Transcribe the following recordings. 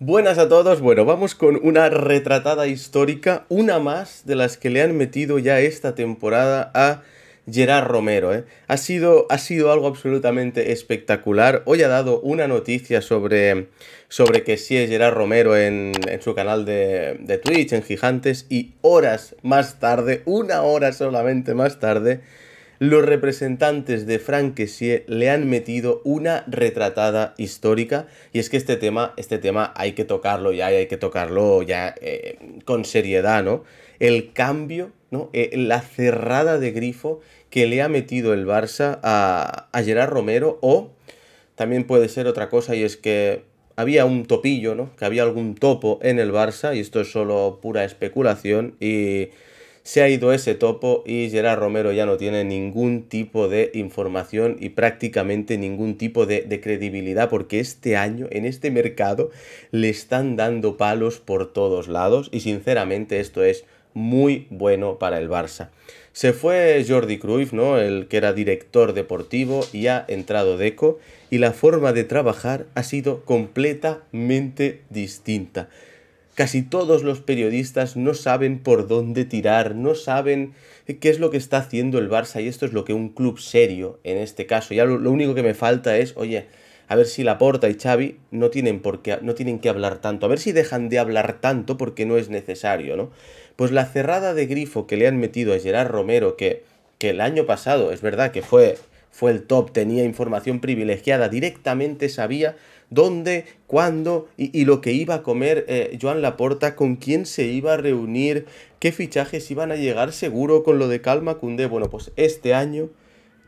Buenas a todos, bueno, vamos con una retratada histórica, una más de las que le han metido ya esta temporada a Gerard Romero. ¿eh? Ha, sido, ha sido algo absolutamente espectacular. Hoy ha dado una noticia sobre, sobre que sí es Gerard Romero en, su canal de, de Twitch, en Gigantes, y horas más tarde, una hora solamente más tarde, los representantes de Frankesier le han metido una retratada histórica y es que este tema, este tema hay que tocarlo ya, hay que tocarlo ya eh, con seriedad, ¿no? El cambio, ¿no? Eh, la cerrada de grifo que le ha metido el Barça a, a Gerard Romero o también puede ser otra cosa y es que había un topillo, ¿no? Que había algún topo en el Barça y esto es solo pura especulación y se ha ido ese topo y Gerard Romero ya no tiene ningún tipo de información y prácticamente ningún tipo de, credibilidad porque este año en este mercado le están dando palos por todos lados y sinceramente esto es muy bueno para el Barça. Se fue Jordi Cruyff, ¿no? El que era director deportivo y ha entrado Deco y la forma de trabajar ha sido completamente distinta casi todos los periodistas no saben por dónde tirar, no saben qué es lo que está haciendo el Barça y esto es lo que un club serio, en este caso, ya lo, único que me falta es, oye, a ver si Laporta y Xavi no tienen, por qué, no tienen que hablar tanto, a ver si dejan de hablar tanto porque no es necesario, ¿no? Pues la cerrada de grifo que le han metido a Gerard Romero, que, que el año pasado, es verdad que fue fue el top, tenía información privilegiada, directamente sabía dónde, cuándo y, lo que iba a comer eh, Joan Laporta, con quién se iba a reunir, qué fichajes iban a llegar seguro con lo de Calma Cundé. Bueno, pues este año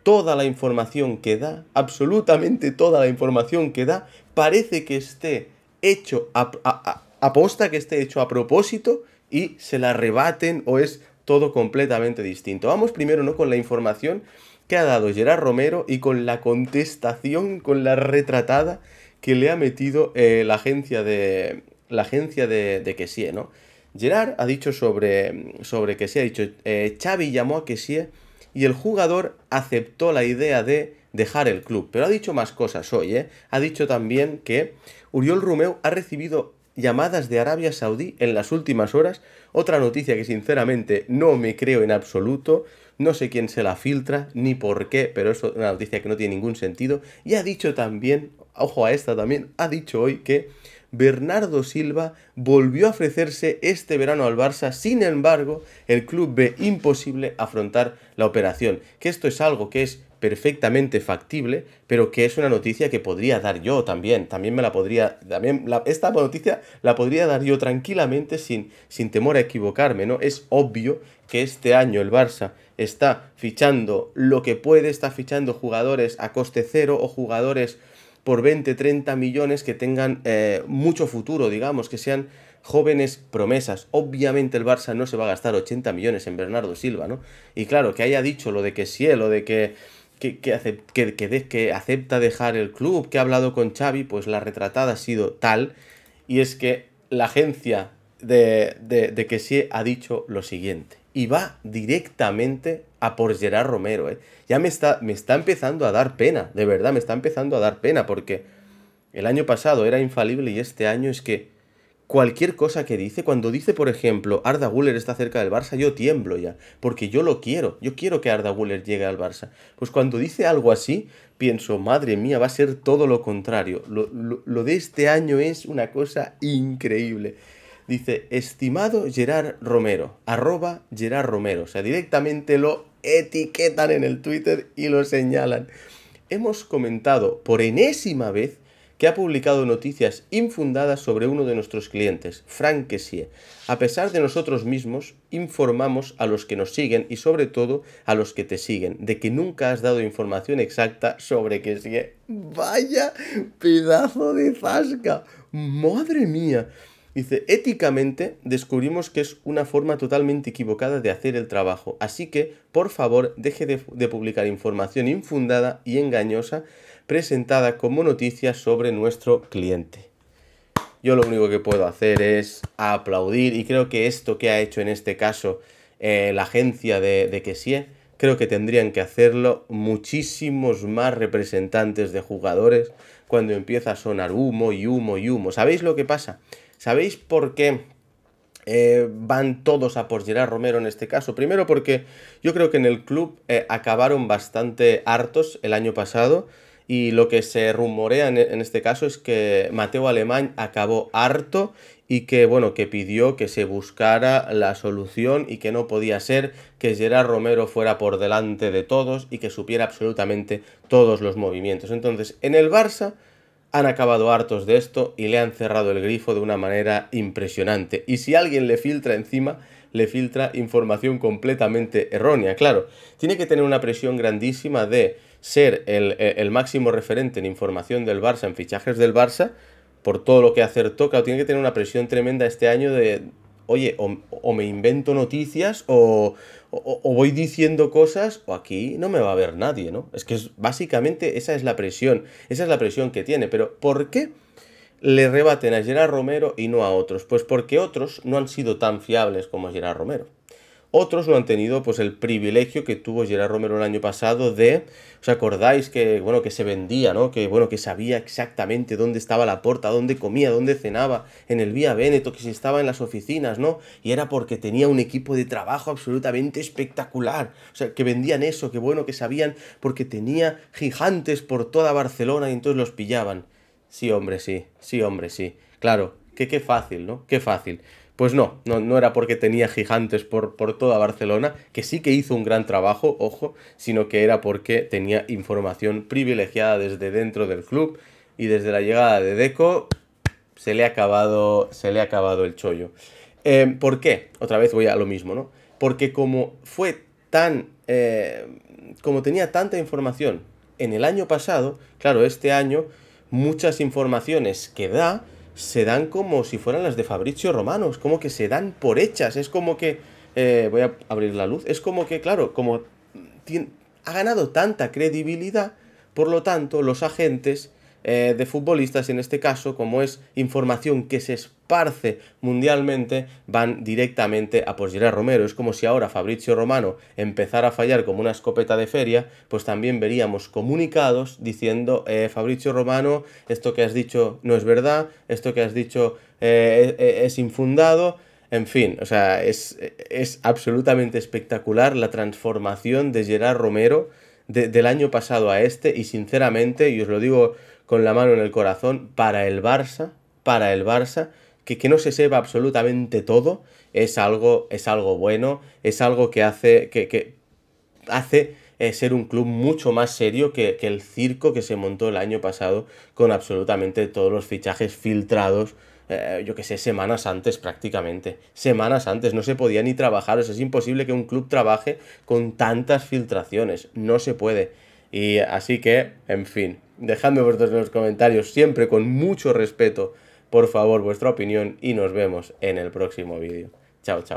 toda la información que da, absolutamente toda la información que da, parece que esté hecho a, aposta, que esté hecho a propósito y se la rebaten o es todo completamente distinto. Vamos primero ¿no? con la información que ha dado Gerard Romero y con la contestación, con la retratada que le ha metido eh, la agencia de la agencia de, Kessie, ¿no? Gerard ha dicho sobre, sobre Kessie, ha dicho, eh, Xavi llamó a Kessie y el jugador aceptó la idea de dejar el club. Pero ha dicho más cosas hoy, ¿eh? Ha dicho también que Uriol Romeu ha recibido llamadas de Arabia Saudí en las últimas horas. Otra noticia que sinceramente no me creo en absoluto. No sé quién se la filtra ni por qué, pero es una noticia que no tiene ningún sentido. Y ha dicho también, ojo a esta también, ha dicho hoy que Bernardo Silva volvió a ofrecerse este verano al Barça, sin embargo, el club ve imposible afrontar la operación, que esto es algo que es perfectamente factible, pero que es una noticia que podría dar yo también, también me la podría, también esta noticia la podría dar yo tranquilamente sin, sin temor a equivocarme, ¿no? Es obvio que este año el Barça está fichando lo que puede, está fichando jugadores a coste cero o jugadores por 20, 30 millones que tengan eh, mucho futuro, digamos, que sean jóvenes promesas. Obviamente el Barça no se va a gastar 80 millones en Bernardo Silva, ¿no? Y claro, que haya dicho lo de que sí, lo de que, que, que, que, que acepta dejar el club, que ha hablado con Xavi, pues la retratada ha sido tal, y es que la agencia de, que sí ha dicho lo siguiente. Y va directamente a por Gerard Romero. ¿eh? Ya me está, me está empezando a dar pena, de verdad, me está empezando a dar pena porque el año pasado era infalible y este año es que cualquier cosa que dice, cuando dice, por ejemplo, Arda Guller está cerca del Barça, yo tiemblo ya, porque yo lo quiero, yo quiero que Arda Guller llegue al Barça. Pues cuando dice algo así, pienso, madre mía, va a ser todo lo contrario. lo de este año es una cosa increíble. Dice, estimado Gerard Romero, arroba Gerard Romero. O sea, directamente lo etiquetan en el Twitter y lo señalan. Hemos comentado por enésima vez que ha publicado noticias infundadas sobre uno de nuestros clientes, Frank Kessie. A pesar de nosotros mismos, informamos a los que nos siguen y sobre todo a los que te siguen de que nunca has dado información exacta sobre Kessie. ¡Vaya pedazo de Fasca! ¡Madre mía! Dice, éticamente descubrimos que es una forma totalmente equivocada de hacer el trabajo, así que, por favor, deje de, publicar información infundada y engañosa presentada como noticia sobre nuestro cliente. Yo lo único que puedo hacer es aplaudir y creo que esto que ha hecho en este caso eh, la agencia de, de Kessie, creo que tendrían que hacerlo muchísimos más representantes de jugadores cuando empieza a sonar humo y humo y humo. ¿Sabéis lo que pasa? ¿Sabéis por qué eh, van todos a por Gerard Romero en este caso? Primero porque yo creo que en el club eh, acabaron bastante hartos el año pasado y lo que se rumorea en, en este caso es que Mateo Alemán acabó harto y que bueno, que pidió que se buscara la solución y que no podía ser que Gerard Romero fuera por delante de todos y que supiera absolutamente todos los movimientos. Entonces, en el Barça han acabado hartos de esto y le han cerrado el grifo de una manera impresionante. Y si alguien le filtra encima, le filtra información completamente errónea. Claro, tiene que tener una presión grandísima de ser el, eh, máximo referente en información del Barça, en fichajes del Barça, por todo lo que acertó. toca. tiene que tener una presión tremenda este año de oye, o, me invento noticias o, voy diciendo cosas o aquí no me va a ver nadie, ¿no? Es que es, básicamente esa es la presión, esa es la presión que tiene. Pero ¿por qué le rebaten a Gerard Romero y no a otros? Pues porque otros no han sido tan fiables como Gerard Romero. Otros no han tenido pues el privilegio que tuvo Gerard Romero el año pasado de, ¿os acordáis que bueno que se vendía, ¿no? Que bueno que sabía exactamente dónde estaba la porta, dónde comía, dónde cenaba en el Vía Véneto, que si estaba en las oficinas, ¿no? Y era porque tenía un equipo de trabajo absolutamente espectacular, o sea, que vendían eso, que bueno que sabían porque tenía gigantes por toda Barcelona y entonces los pillaban. Sí, hombre, sí. Sí, hombre, sí. Claro, que qué fácil, ¿no? Qué fácil. Pues no, no, no era porque tenía gigantes por, toda Barcelona, que sí que hizo un gran trabajo, ojo, sino que era porque tenía información privilegiada desde dentro del club y desde la llegada de Deco se le ha acabado, se le ha acabado el chollo. Em, ¿Por qué? Otra vez voy a lo mismo, ¿no? Porque como fue tan... Eh, como tenía tanta información en el año pasado, claro, este año muchas informaciones que da se dan como si fueran las de Fabricio Romano, es como que se dan por hechas, es como que, eh, voy a abrir la luz, es como que, claro, como ha ganado tanta credibilidad, por lo tanto, los agentes eh, de futbolistas, y en este caso, como es información que se esparce mundialmente, van directamente a por Gerard Romero. Es como si ahora Fabrizio Romano empezara a fallar como una escopeta de feria, pues también veríamos comunicados diciendo, eh, Fabricio Fabrizio Romano, esto que has dicho no es verdad, esto que has dicho eh, es infundado, en fin, o sea, es, es, absolutamente espectacular la transformación de Gerard Romero del año pasado a este y sinceramente, y os lo digo con la mano en el corazón para el Barça, para el Barça, que, que no se sepa absolutamente todo, es algo, es algo bueno, es algo que hace, que, hace eh, ser un club mucho más serio que, que el circo que se montó el año pasado con absolutamente todos los fichajes filtrados. Eh, yo que sé, semanas antes prácticamente. Semanas antes, no se podía ni trabajar. eso es imposible que un club trabaje con tantas filtraciones. No se puede. Y así que, en fin, dejadme vosotros en los comentarios, siempre con mucho respeto, por favor, vuestra opinión y nos vemos en el próximo vídeo. Chao, chao.